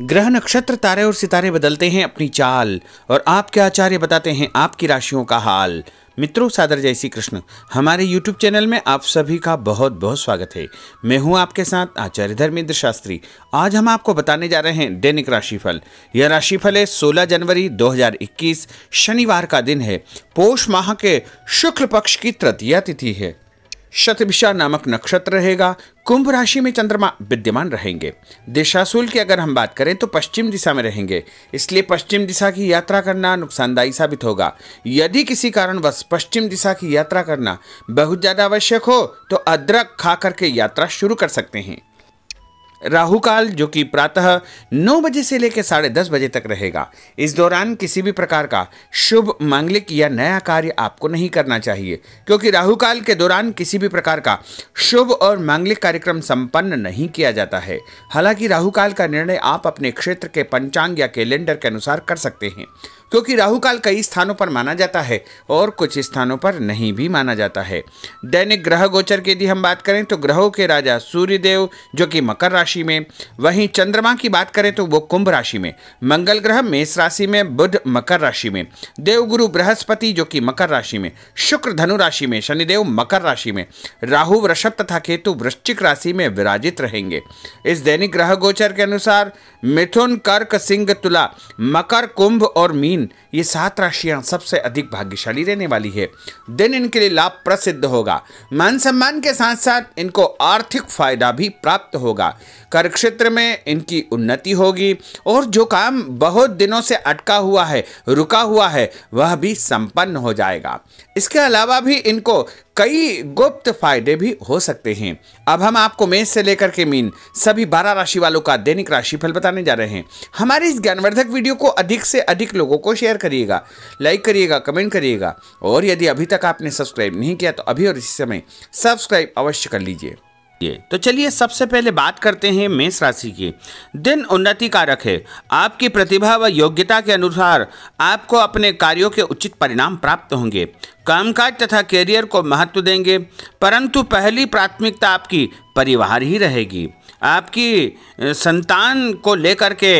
ग्रह नक्षत्र तारे और सितारे बदलते हैं अपनी चाल और आपके आचार्य बताते हैं आपकी राशियों का हाल मित्रों सादर जय श्री कृष्ण हमारे YouTube चैनल में आप सभी का बहुत बहुत स्वागत है मैं हूं आपके साथ आचार्य धर्मेंद्र शास्त्री आज हम आपको बताने जा रहे हैं दैनिक राशिफल यह राशिफल है 16 जनवरी 2021 शनिवार का दिन है पोष माह के शुक्ल पक्ष की तृतीया तिथि है शतभिषा नामक नक्षत्र रहेगा कुंभ राशि में चंद्रमा विद्यमान रहेंगे दिशाशूल की अगर हम बात करें तो पश्चिम दिशा में रहेंगे इसलिए पश्चिम दिशा की यात्रा करना नुकसानदायी साबित होगा यदि किसी कारणवश पश्चिम दिशा की यात्रा करना बहुत ज़्यादा आवश्यक हो तो अदरक खा करके यात्रा शुरू कर सकते हैं राहु काल जो कि प्रातः नौ बजे से लेकर साढ़े दस बजे तक रहेगा इस दौरान किसी भी प्रकार का शुभ मांगलिक या नया कार्य आपको नहीं करना चाहिए क्योंकि राहु काल के दौरान किसी भी प्रकार का शुभ और मांगलिक कार्यक्रम संपन्न नहीं किया जाता है हालांकि राहु काल का निर्णय आप अपने क्षेत्र के पंचांग या कैलेंडर के अनुसार कर सकते हैं क्योंकि राहु काल कई स्थानों पर माना जाता है और कुछ स्थानों पर नहीं भी माना जाता है दैनिक ग्रह गोचर की यदि हम बात करें तो ग्रहों के राजा सूर्यदेव जो कि मकर राशि में वहीं चंद्रमा की बात करें तो वो कुंभ राशि में मंगल ग्रह मेष राशि में बुध मकर राशि में देवगुरु बृहस्पति जो कि मकर राशि में शुक्र धनु राशि में शनिदेव मकर राशि में राहु वृषभ तथा केतु वृश्चिक राशि में विराजित रहेंगे इस दैनिक ग्रह गोचर के अनुसार मिथुन कर्क सिंह तुला मकर कुंभ और मीन दिन ये सात राशियां सबसे अधिक भाग्यशाली रहने वाली है दिन इनके लिए लाभ प्रसिद्ध होगा मान सम्मान के साथ साथ इनको आर्थिक फायदा भी प्राप्त होगा कार्य क्षेत्र में इनकी उन्नति होगी और जो काम बहुत दिनों से अटका हुआ है रुका हुआ है वह भी संपन्न हो जाएगा इसके अलावा भी इनको कई गुप्त फायदे भी हो सकते हैं अब हम आपको मेष से लेकर के मीन सभी बारह राशि वालों का दैनिक राशिफल बताने जा रहे हैं हमारे इस ज्ञानवर्धक वीडियो को अधिक से अधिक लोगों को शेयर करिएगा लाइक करिएगा कमेंट करिएगा और यदि अभी तक आपने सब्सक्राइब नहीं किया तो अभी और इसी समय सब्सक्राइब अवश्य कर लीजिए तो चलिए सबसे पहले बात करते हैं मेष राशि की दिन उन्नति कारक है आपकी प्रतिभा व योग्यता के अनुसार आपको अपने कार्यों के उचित परिणाम प्राप्त होंगे कामकाज तथा करियर को महत्व देंगे परंतु पहली प्राथमिकता आपकी परिवार ही रहेगी आपकी संतान को लेकर के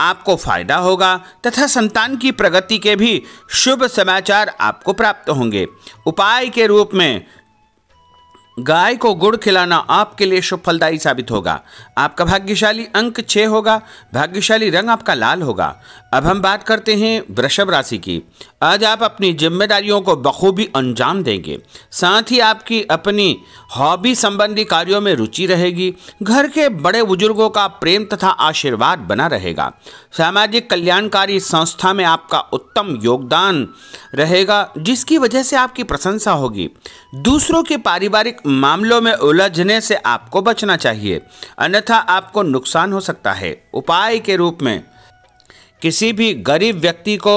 आपको फायदा होगा तथा संतान की प्रगति के भी शुभ समाचार आपको प्राप्त होंगे उपाय के रूप में गाय को गुड़ खिलाना आपके लिए शुभ फलदायी साबित होगा आपका भाग्यशाली अंक छः होगा भाग्यशाली रंग आपका लाल होगा अब हम बात करते हैं वृषभ राशि की आज आप अपनी जिम्मेदारियों को बखूबी अंजाम देंगे साथ ही आपकी अपनी हॉबी संबंधी कार्यों में रुचि रहेगी घर के बड़े बुजुर्गों का प्रेम तथा आशीर्वाद बना रहेगा सामाजिक कल्याणकारी संस्था में आपका उत्तम योगदान रहेगा जिसकी वजह से आपकी प्रशंसा होगी दूसरों के पारिवारिक मामलों में उलझने से आपको बचना चाहिए अन्यथा आपको नुकसान हो सकता है उपाय के रूप में किसी भी गरीब व्यक्ति को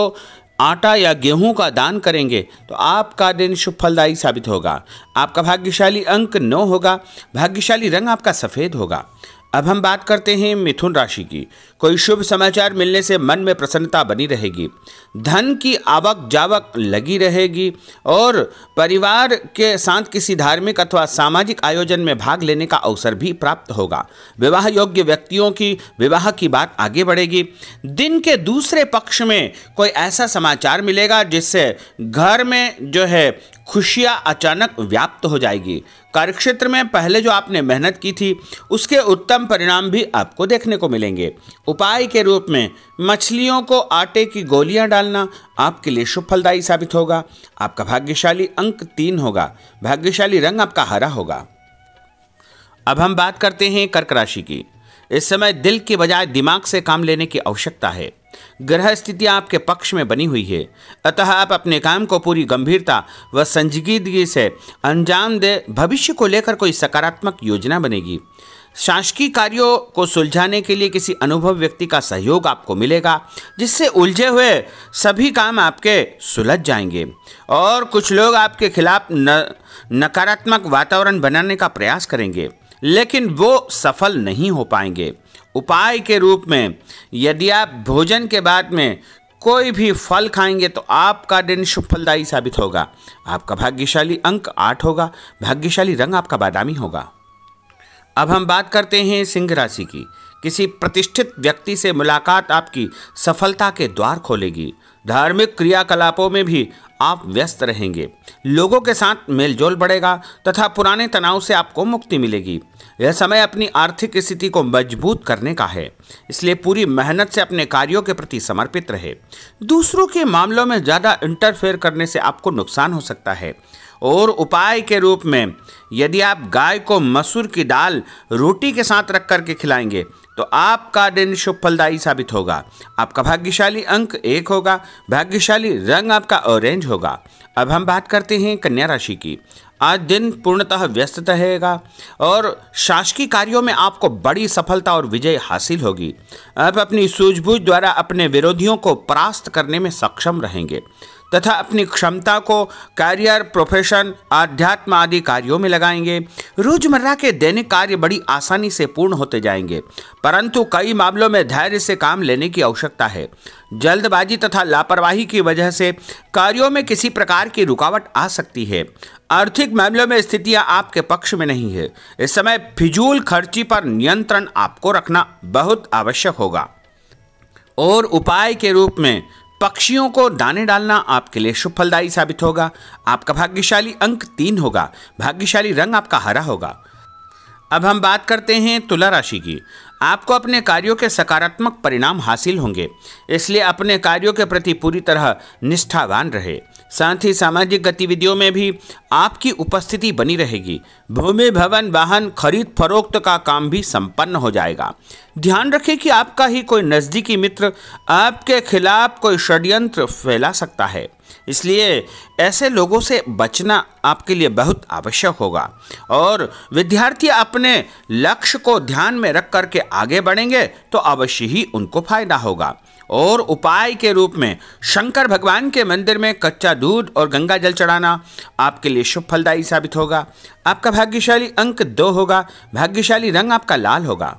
आटा या गेहूं का दान करेंगे तो आपका दिन शुभ फलदायी साबित होगा आपका भाग्यशाली अंक नौ होगा भाग्यशाली रंग आपका सफ़ेद होगा अब हम बात करते हैं मिथुन राशि की कोई शुभ समाचार मिलने से मन में प्रसन्नता बनी रहेगी धन की आवक जावक लगी रहेगी और परिवार के साथ किसी धार्मिक अथवा सामाजिक आयोजन में भाग लेने का अवसर भी प्राप्त होगा विवाह योग्य व्यक्तियों की विवाह की बात आगे बढ़ेगी दिन के दूसरे पक्ष में कोई ऐसा समाचार मिलेगा जिससे घर में जो है खुशियाँ अचानक व्याप्त हो जाएगी कार्यक्षेत्र में पहले जो आपने मेहनत की थी उसके उत्तम परिणाम भी आपको देखने को मिलेंगे उपाय के रूप में मछलियों को आटे की गोलियां डालना आपके लिए शुभ फलदायी साबित होगा आपका भाग्यशाली अंक तीन होगा भाग्यशाली रंग आपका हरा होगा अब हम बात करते हैं कर्क राशि की इस समय दिल के बजाय दिमाग से काम लेने की आवश्यकता है ग्रह स्थिति आपके पक्ष में बनी हुई है अतः आप अपने काम को पूरी गंभीरता व संजीदगी से अंजाम दे भविष्य को लेकर कोई सकारात्मक योजना बनेगी शासकीय कार्यों को सुलझाने के लिए किसी अनुभव व्यक्ति का सहयोग आपको मिलेगा जिससे उलझे हुए सभी काम आपके सुलझ जाएंगे और कुछ लोग आपके खिलाफ न, नकारात्मक वातावरण बनाने का प्रयास करेंगे लेकिन वो सफल नहीं हो पाएंगे उपाय के रूप में यदि आप भोजन के बाद में कोई भी फल खाएंगे तो आपका दिन शुभ फलदायी साबित होगा आपका भाग्यशाली अंक आठ होगा भाग्यशाली रंग आपका बादामी होगा अब हम बात करते हैं सिंह राशि की किसी प्रतिष्ठित व्यक्ति से मुलाकात आपकी सफलता के द्वार खोलेगी धार्मिक क्रियाकलापों में भी आप व्यस्त रहेंगे लोगों के साथ मेलजोल बढ़ेगा तथा पुराने तनाव से आपको मुक्ति मिलेगी यह समय अपनी आर्थिक स्थिति को मजबूत करने का है इसलिए पूरी मेहनत से अपने कार्यों के प्रति समर्पित रहे दूसरों के मामलों में ज़्यादा इंटरफेयर करने से आपको नुकसान हो सकता है और उपाय के रूप में यदि आप गाय को मसूर की दाल रोटी के साथ रख कर के खिलाएंगे तो आपका दिन शुभ फलदायी साबित होगा आपका भाग्यशाली अंक एक होगा भाग्यशाली रंग आपका ऑरेंज होगा अब हम बात करते हैं कन्या राशि की आज दिन पूर्णतः व्यस्त रहेगा और शासकीय कार्यों में आपको बड़ी सफलता और विजय हासिल होगी आप अपनी सूझबूझ द्वारा अपने विरोधियों को परास्त करने में सक्षम रहेंगे तथा अपनी क्षमता को कैरियर प्रोफेशन आध्यात्म आदि कार्यों में लगाएंगे रोजमर्रा के दैनिक कार्य बड़ी आसानी से पूर्ण होते जाएंगे परंतु कई मामलों में धैर्य से काम लेने की आवश्यकता है जल्दबाजी तथा लापरवाही की वजह से कार्यों में किसी प्रकार की रुकावट आ सकती है आर्थिक मामलों में स्थितियां आपके पक्ष में नहीं है इस समय फिजूल खर्ची पर नियंत्रण आपको रखना बहुत आवश्यक होगा और उपाय के रूप में पक्षियों को दाने डालना आपके लिए शुभ फलदायी साबित होगा आपका भाग्यशाली अंक तीन होगा भाग्यशाली रंग आपका हरा होगा अब हम बात करते हैं तुला राशि की आपको अपने कार्यों के सकारात्मक परिणाम हासिल होंगे इसलिए अपने कार्यों के प्रति पूरी तरह निष्ठावान रहे साथ ही सामाजिक गतिविधियों में भी आपकी उपस्थिति बनी रहेगी भूमि भवन वाहन खरीद फरोख्त का काम भी संपन्न हो जाएगा ध्यान रखें कि आपका ही कोई नज़दीकी मित्र आपके खिलाफ कोई षड्यंत्र फैला सकता है इसलिए ऐसे लोगों से बचना आपके लिए बहुत आवश्यक होगा और विद्यार्थी अपने लक्ष्य को ध्यान में रख कर के आगे बढ़ेंगे तो अवश्य ही उनको फायदा होगा और उपाय के रूप में शंकर भगवान के मंदिर में कच्चा दूध और गंगा जल चढ़ाना आपके लिए शुभ फलदायी साबित होगा आपका भाग्यशाली अंक दो होगा भाग्यशाली रंग आपका लाल होगा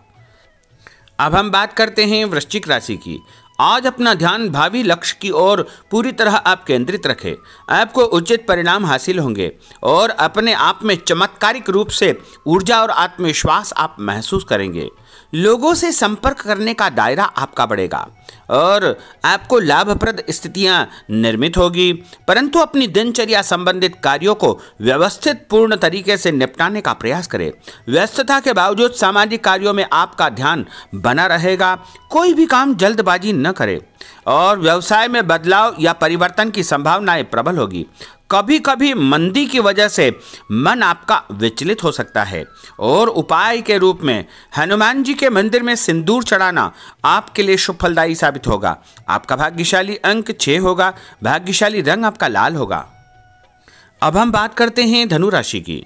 अब हम बात करते हैं वृश्चिक राशि की आज अपना ध्यान भावी लक्ष्य की ओर पूरी तरह आप केंद्रित रखें आपको उचित परिणाम हासिल होंगे और अपने आप में चमत्कारिक रूप से ऊर्जा और आत्मविश्वास आप महसूस करेंगे लोगों से संपर्क करने का दायरा आपका बढ़ेगा और आपको लाभप्रद स्थितियां निर्मित होगी परंतु अपनी दिनचर्या संबंधित कार्यों को व्यवस्थित पूर्ण तरीके से निपटाने का प्रयास करें व्यस्तता के बावजूद सामाजिक कार्यों में आपका ध्यान बना रहेगा कोई भी काम जल्दबाजी न करें और व्यवसाय में बदलाव या परिवर्तन की संभावनाएं प्रबल होगी कभी कभी मंदी की वजह से मन आपका विचलित हो सकता है और उपाय के रूप में हनुमान जी के मंदिर में सिंदूर चढ़ाना आपके लिए शुभ फलदायी साबित होगा आपका भाग्यशाली अंक छः होगा भाग्यशाली रंग आपका लाल होगा अब हम बात करते हैं धनु राशि की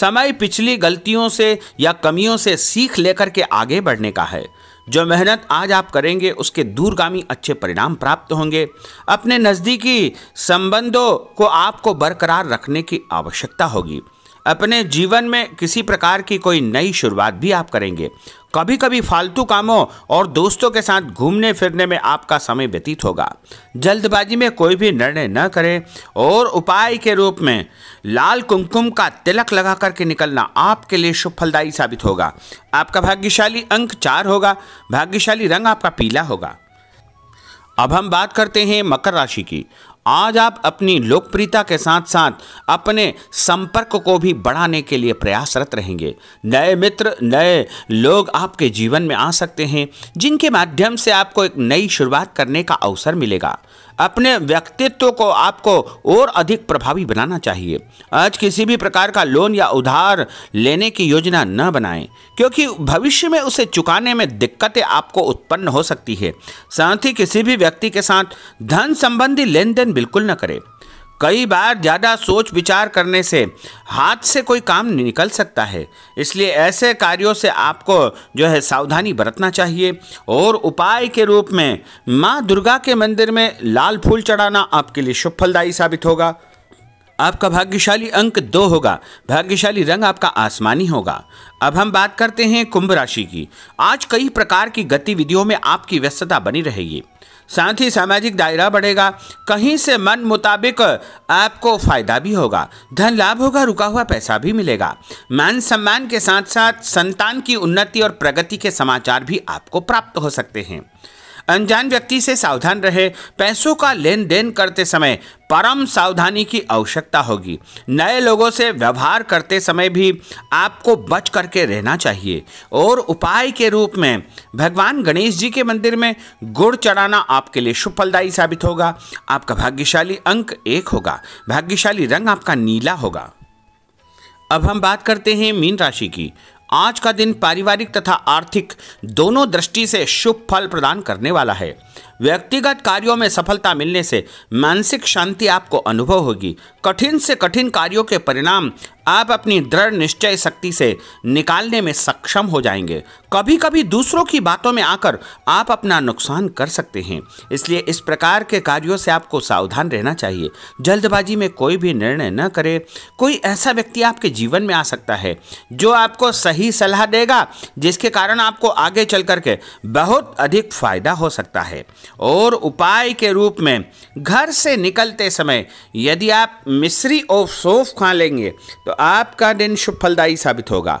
समय पिछली गलतियों से या कमियों से सीख लेकर के आगे बढ़ने का है जो मेहनत आज आप करेंगे उसके दूरगामी अच्छे परिणाम प्राप्त होंगे अपने नज़दीकी संबंधों को आपको बरकरार रखने की आवश्यकता होगी अपने जीवन में किसी प्रकार की कोई नई शुरुआत भी आप करेंगे कभी कभी फालतू कामों और दोस्तों के साथ घूमने फिरने में आपका समय व्यतीत होगा जल्दबाजी में कोई भी निर्णय न करें और उपाय के रूप में लाल कुमकुम का तिलक लगा करके निकलना आपके लिए शुभ फलदायी साबित होगा आपका भाग्यशाली अंक चार होगा भाग्यशाली रंग आपका पीला होगा अब हम बात करते हैं मकर राशि की आज आप अपनी लोकप्रियता के साथ साथ अपने संपर्क को भी बढ़ाने के लिए प्रयासरत रहेंगे नए मित्र नए लोग आपके जीवन में आ सकते हैं जिनके माध्यम से आपको एक नई शुरुआत करने का अवसर मिलेगा अपने व्यक्तित्व को आपको और अधिक प्रभावी बनाना चाहिए आज किसी भी प्रकार का लोन या उधार लेने की योजना न बनाएं क्योंकि भविष्य में उसे चुकाने में दिक्कतें आपको उत्पन्न हो सकती है साथ ही किसी भी व्यक्ति के साथ धन संबंधी लेन देन बिल्कुल न करें कई बार ज़्यादा सोच विचार करने से हाथ से कोई काम निकल सकता है इसलिए ऐसे कार्यों से आपको जो है सावधानी बरतना चाहिए और उपाय के रूप में माँ दुर्गा के मंदिर में लाल फूल चढ़ाना आपके लिए शुभ फलदायी साबित होगा आपका भाग्यशाली अंक दो होगा भाग्यशाली रंग आपका आसमानी होगा अब हम बात करते हैं कुंभ राशि की आज कई प्रकार की गतिविधियों में आपकी व्यस्तता बनी रहेगी साथ ही सामाजिक दायरा बढ़ेगा कहीं से मन मुताबिक आपको फायदा भी होगा धन लाभ होगा रुका हुआ पैसा भी मिलेगा मान सम्मान के साथ साथ संतान की उन्नति और प्रगति के समाचार भी आपको प्राप्त हो सकते हैं अनजान व्यक्ति से सावधान रहे पैसों का लेन देन करते समय परम सावधानी की आवश्यकता होगी नए लोगों से व्यवहार करते समय भी आपको बच करके रहना चाहिए और उपाय के रूप में भगवान गणेश जी के मंदिर में गुड़ चढ़ाना आपके लिए शुभ फलदायी साबित होगा आपका भाग्यशाली अंक एक होगा भाग्यशाली रंग आपका नीला होगा अब हम बात करते हैं मीन राशि की आज का दिन पारिवारिक तथा आर्थिक दोनों दृष्टि से शुभ फल प्रदान करने वाला है व्यक्तिगत कार्यों में सफलता मिलने से मानसिक शांति आपको अनुभव होगी कठिन से कठिन कार्यों के परिणाम आप अपनी दृढ़ निश्चय शक्ति से निकालने में सक्षम हो जाएंगे कभी कभी दूसरों की बातों में आकर आप अपना नुकसान कर सकते हैं इसलिए इस प्रकार के कार्यों से आपको सावधान रहना चाहिए जल्दबाजी में कोई भी निर्णय न करें कोई ऐसा व्यक्ति आपके जीवन में आ सकता है जो आपको सही सलाह देगा जिसके कारण आपको आगे चल करके बहुत अधिक फायदा हो सकता है और उपाय के रूप में घर से निकलते समय यदि आप मिश्री और सौफ खा लेंगे तो आपका दिन शुभ फलदायी साबित होगा